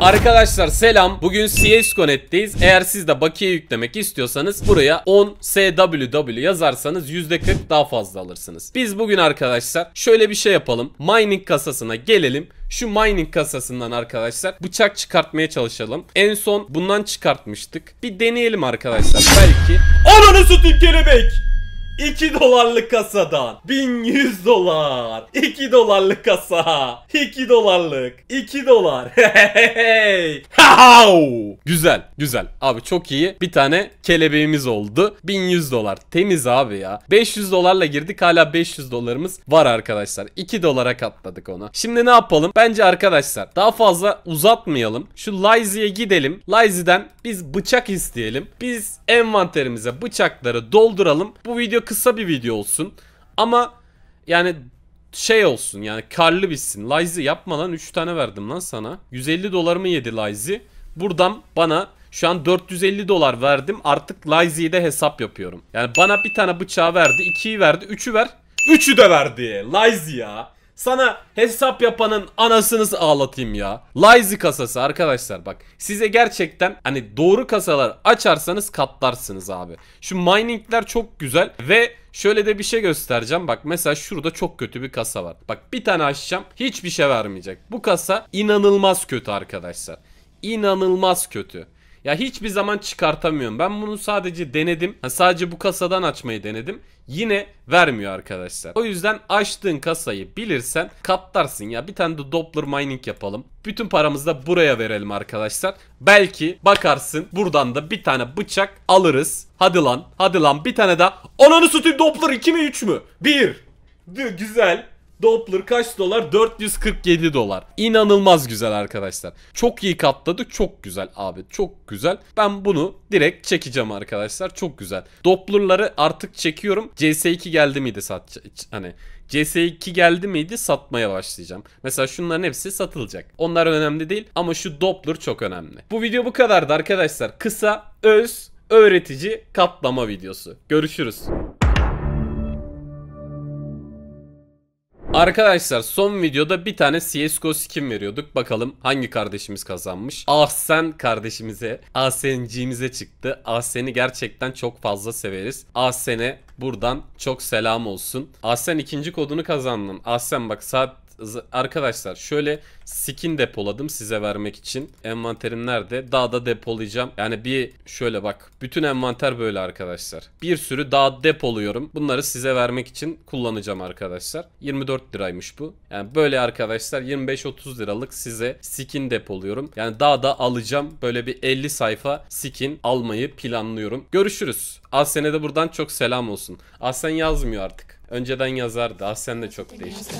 Arkadaşlar selam. Bugün CS Connect'teyiz. Eğer siz de bakiye yüklemek istiyorsanız buraya 10 CWW yazarsanız %40 daha fazla alırsınız. Biz bugün arkadaşlar şöyle bir şey yapalım. Mining kasasına gelelim. Şu mining kasasından arkadaşlar bıçak çıkartmaya çalışalım. En son bundan çıkartmıştık. Bir deneyelim arkadaşlar. Belki... Ananı sütün kelebek! 2 dolarlık kasadan 1100 dolar 2 dolarlık kasa 2 dolarlık 2 dolar hey Güzel güzel abi çok iyi bir tane kelebeğimiz oldu 1100 dolar temiz abi ya 500 dolarla girdik hala 500 dolarımız var arkadaşlar 2 dolara katladık onu Şimdi ne yapalım bence arkadaşlar daha fazla uzatmayalım şu Lizy'ye gidelim Lizy'den biz bıçak isteyelim biz envanterimize bıçakları dolduralım bu video kısa bir video olsun. Ama yani şey olsun yani karlı bitsin. Lize'ı yapma lan 3 tane verdim lan sana. 150 dolarımı yedi Lize'ı. Buradan bana şu an 450 dolar verdim. Artık Lize'yi de hesap yapıyorum. Yani bana bir tane bıçağı verdi. 2'yi verdi. 3'ü ver. 3'ü de verdi. Lize ya. Sana hesap yapanın anasını ağlatayım ya. Lazy kasası arkadaşlar bak. Size gerçekten hani doğru kasalar açarsanız katlarsınız abi. Şu miningler çok güzel ve Şöyle de bir şey göstereceğim. Bak mesela şurada çok kötü bir kasa var. Bak bir tane açacağım. Hiçbir şey vermeyecek. Bu kasa inanılmaz kötü arkadaşlar. İnanılmaz kötü. Ya hiçbir zaman çıkartamıyorum. Ben bunu sadece denedim. Ha, sadece bu kasadan açmayı denedim. Yine vermiyor arkadaşlar. O yüzden açtığın kasayı bilirsen katlarsın ya. Bir tane de Doppler mining yapalım. Bütün paramızı da buraya verelim arkadaşlar. Belki bakarsın buradan da bir tane bıçak alırız. Hadi lan hadi lan bir tane daha. Ananı sütü Doppler 2 mi 3 mü? 1. Güzel. Doppler kaç dolar? 447 dolar. İnanılmaz güzel arkadaşlar. Çok iyi katladı, Çok güzel abi. Çok güzel. Ben bunu direkt çekeceğim arkadaşlar. Çok güzel. Doppler'ları artık çekiyorum. CS2 geldi miydi sat hani CS2 geldi miydi satmaya başlayacağım. Mesela şunların hepsi satılacak. Onlar önemli değil ama şu Doppler çok önemli. Bu video bu kadardı arkadaşlar. Kısa, öz, öğretici katlama videosu. Görüşürüz. Arkadaşlar son videoda bir tane CSGO skin veriyorduk. Bakalım hangi kardeşimiz kazanmış. Ahsen kardeşimize, Ahsenciğimize çıktı. Ahsen'i gerçekten çok fazla severiz. Ahsen'e buradan çok selam olsun. Ahsen ikinci kodunu kazandın. Ahsen bak saat Arkadaşlar şöyle skin depoladım size vermek için. Envanterim nerede? Dağda depolayacağım. Yani bir şöyle bak. Bütün envanter böyle arkadaşlar. Bir sürü dağ depoluyorum. Bunları size vermek için kullanacağım arkadaşlar. 24 liraymış bu. Yani böyle arkadaşlar 25-30 liralık size skin depoluyorum. Yani dağda alacağım. Böyle bir 50 sayfa skin almayı planlıyorum. Görüşürüz. Asen'e de buradan çok selam olsun. Asen yazmıyor artık. Önceden yazardı. Ah sen de çok değişti.